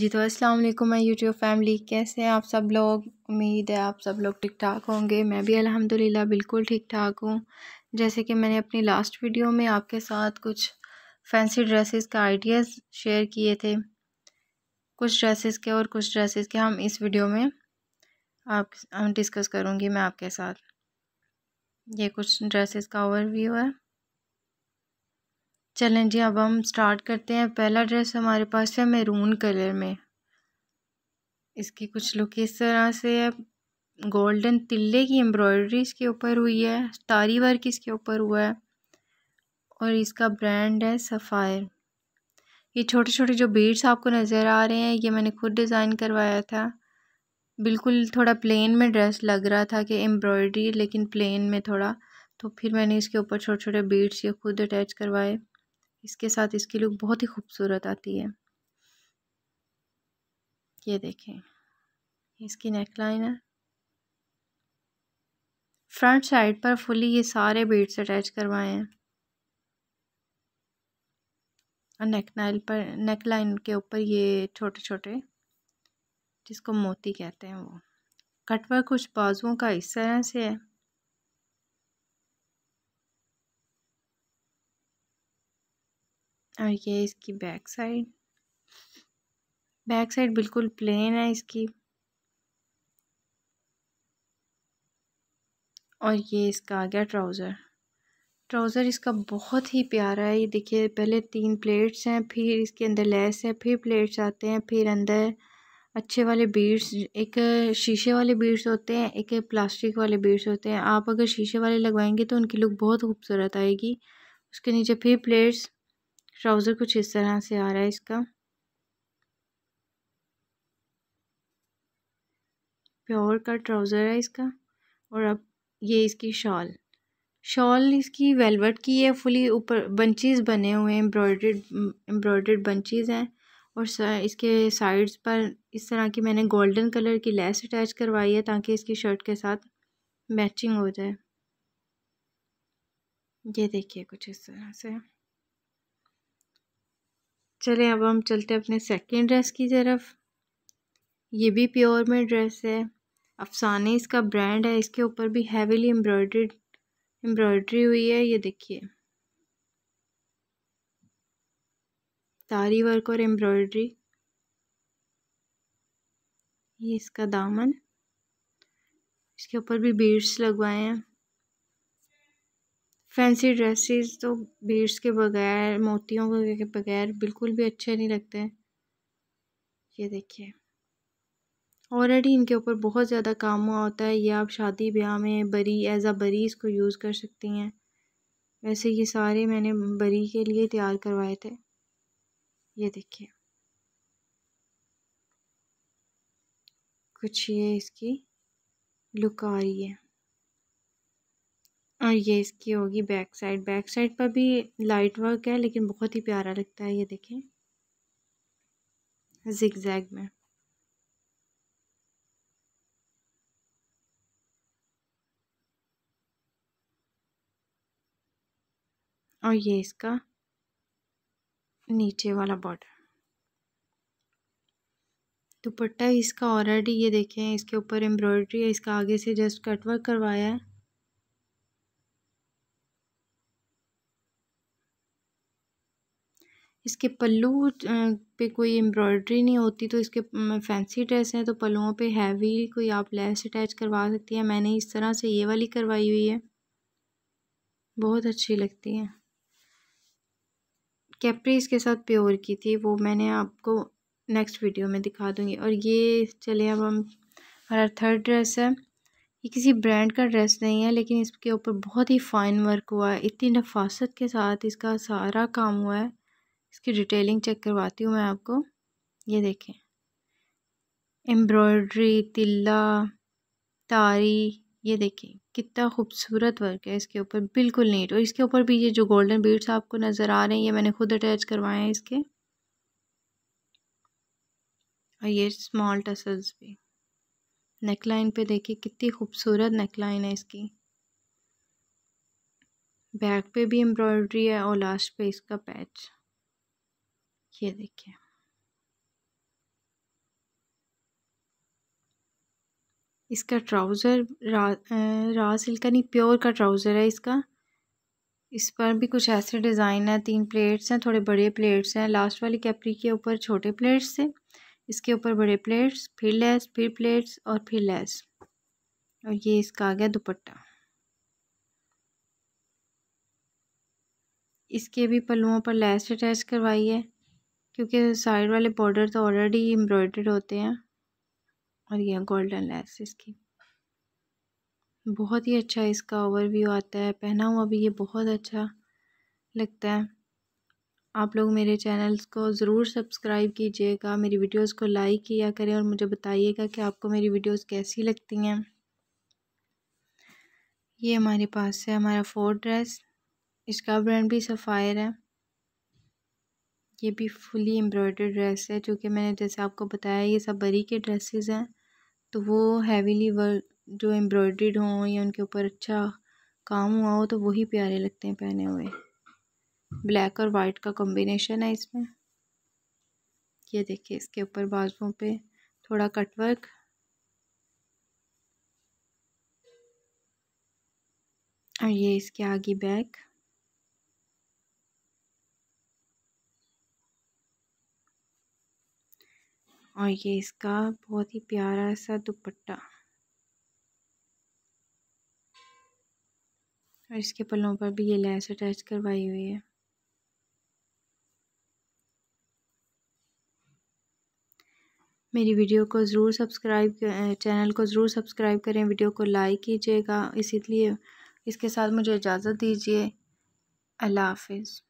जी तो अस्सलाम वालेकुम मैं यूट्यूब फैमिली कैसे हैं आप सब लोग उम्मीद है आप सब लोग ठीक ठाक होंगे मैं भी अल्हम्दुलिल्लाह बिल्कुल ठीक ठाक हूँ जैसे कि मैंने अपनी लास्ट वीडियो में आपके साथ कुछ फैंसी ड्रेसेस का आइडियाज़ शेयर किए थे कुछ ड्रेसेस के और कुछ ड्रेसेस के हम इस वीडियो में आप हम डिस्कस करूँगी मैं आपके साथ ये कुछ ड्रेसेस का ओवरव्यू है चलें जी अब हम स्टार्ट करते हैं पहला ड्रेस हमारे पास है मेरून कलर में इसकी कुछ लुक इस तरह से है गोल्डन तिल्ले की एम्ब्रॉयडरी इसके ऊपर हुई है तारी वर्क इसके ऊपर हुआ है और इसका ब्रांड है सफ़ायर ये छोटे छोटे जो बीड्स आपको नज़र आ रहे हैं ये मैंने खुद डिज़ाइन करवाया था बिल्कुल थोड़ा प्लेन में ड्रेस लग रहा था कि एम्ब्रॉयडरी लेकिन प्लेन में थोड़ा तो फिर मैंने इसके ऊपर छोटे छोटे बीड्स ये खुद अटैच करवाए इसके साथ इसकी लुक बहुत ही खूबसूरत आती है ये देखें इसकी नेक लाइन है फ्रंट साइड पर फुली ये सारे बीट्स अटैच करवाए हैं और नेक नाइल पर नेक लाइन के ऊपर ये छोटे छोटे जिसको मोती कहते हैं वो कटवर कुछ बाजुओं का इस तरह से है और ये इसकी बैक साइड बैक साइड बिल्कुल प्लेन है इसकी और ये इसका आ गया ट्राउज़र ट्राउज़र इसका बहुत ही प्यारा है ये देखिए पहले तीन प्लेट्स हैं फिर इसके अंदर लेस है फिर प्लेट्स आते हैं फिर अंदर अच्छे वाले बीड्स एक शीशे वाले बीड्स होते हैं एक प्लास्टिक वाले बीड्स होते हैं आप अगर शीशे वाले लगवाएंगे तो उनकी लुक बहुत खूबसूरत आएगी उसके नीचे फिर प्लेट्स ट्राउज़र कुछ इस तरह से आ रहा है इसका प्योर का ट्राउज़र है इसका और अब ये इसकी शॉल शॉल इसकी वेलवेट की है फुली ऊपर बंचेस बने हुए हैं एम्ब्रॉयड एम्ब्रॉयड बंचेस हैं और इसके साइड्स पर इस तरह की मैंने गोल्डन कलर की लेस अटैच करवाई है ताकि इसकी शर्ट के साथ मैचिंग हो जाए ये देखिए कुछ इस तरह से चलें अब हम चलते हैं अपने सेकंड ड्रेस की तरफ ये भी प्योर में ड्रेस है अफसाने इसका ब्रांड है इसके ऊपर भी हैवीली एम्ब्रॉयड्री एम्ब्रॉयड्री हुई है ये देखिए तारी वर्क और एम्ब्रॉयड्री ये इसका दामन इसके ऊपर भी बीड्स लगवाए हैं फैंसी ड्रेसेस तो बीड्स के बगैर मोतियों के बगैर बिल्कुल भी अच्छे नहीं लगते हैं ये देखिए ऑलरेडी इनके ऊपर बहुत ज़्यादा काम हुआ होता है ये आप शादी ब्याह में बरी एज़ आ बरी इसको यूज़ कर सकती हैं वैसे ये सारे मैंने बरी के लिए तैयार करवाए थे ये देखिए कुछ ये इसकी लुक आ रही है और ये इसकी होगी बैक साइड बैक साइड पर भी लाइट वर्क है लेकिन बहुत ही प्यारा लगता है ये देखें जिग में और ये इसका नीचे वाला बॉर्डर दुपट्टा इसका ऑलरेडी ये देखें इसके ऊपर एम्ब्रॉयडरी है इसका आगे से जस्ट कटवर्क करवाया है इसके पल्लू पे कोई एम्ब्रॉयडरी नहीं होती तो इसके फैंसी ड्रेस हैं तो पल्लुओं पे हैवी कोई आप लेस अटैच करवा सकती हैं मैंने इस तरह से ये वाली करवाई हुई है बहुत अच्छी लगती है कैप्री इसके साथ प्योर की थी वो मैंने आपको नेक्स्ट वीडियो में दिखा दूँगी और ये चले अब हम हमारा थर्ड ड्रेस है ये किसी ब्रांड का ड्रेस नहीं है लेकिन इसके ऊपर बहुत ही फ़ाइन वर्क हुआ है इतनी नफासत के साथ इसका सारा काम हुआ है इसकी डिटेलिंग चेक करवाती हूँ मैं आपको ये देखें एम्ब्रॉयड्री तिल्ला तारी ये देखिए कितना खूबसूरत वर्क है इसके ऊपर बिल्कुल नीट और इसके ऊपर भी ये जो गोल्डन बीड्स आपको नज़र आ रहे हैं ये मैंने खुद अटैच करवाए हैं इसके और ये स्मॉल टसल्स भी नेकलाइन पे देखिए कितनी खूबसूरत नेकलाइन है इसकी बैक पे भी एम्ब्रॉयड्री है और लास्ट पे इसका पैच ये देखिए इसका ट्राउज़र रा रा का नहीं प्योर का ट्राउज़र है इसका इस पर भी कुछ ऐसे डिज़ाइन है तीन प्लेट्स हैं थोड़े बड़े प्लेट्स हैं लास्ट वाली कैपरी के ऊपर छोटे प्लेट्स थे इसके ऊपर बड़े प्लेट्स फिर लेस फिर प्लेट्स और फिर लेस और ये इसका आ गया दुपट्टा इसके भी पल्लुओं पर लेस अटैच करवाई है क्योंकि साइड वाले बॉर्डर तो ऑलरेडी एम्ब्रॉयडर्ड होते हैं और यह गोल्डन लेस इसकी बहुत ही अच्छा इसका ओवरव्यू आता है पहना हुआ भी ये बहुत अच्छा लगता है आप लोग मेरे चैनल्स को ज़रूर सब्सक्राइब कीजिएगा मेरी वीडियोस को लाइक किया करें और मुझे बताइएगा कि आपको मेरी वीडियोस कैसी लगती हैं ये हमारे पास है हमारा फोर ड्रेस इसका ब्रांड भी सफ़ायर है ये भी फुली एम्ब्रॉयडर्ड ड्रेस है जो कि मैंने जैसे आपको बताया ये सब बरी के ड्रेसेस हैं तो वो हैवीली वर्क जो एम्ब्रॉयड्रीड हों या उनके ऊपर अच्छा काम हुआ हो तो वही प्यारे लगते हैं पहने हुए ब्लैक और वाइट का कॉम्बिनेशन है इसमें ये देखिए इसके ऊपर बाजुओं पे थोड़ा कटवर्क और ये इसके आगे बैक और ये इसका बहुत ही प्यारा सा दुपट्टा और इसके पलों पर भी ये लैस अटैच करवाई हुई है मेरी वीडियो को ज़रूर सब्सक्राइब चैनल को ज़रूर सब्सक्राइब करें वीडियो को लाइक कीजिएगा इसीलिए इसके साथ मुझे इजाज़त दीजिए अल्लाह हाफिज़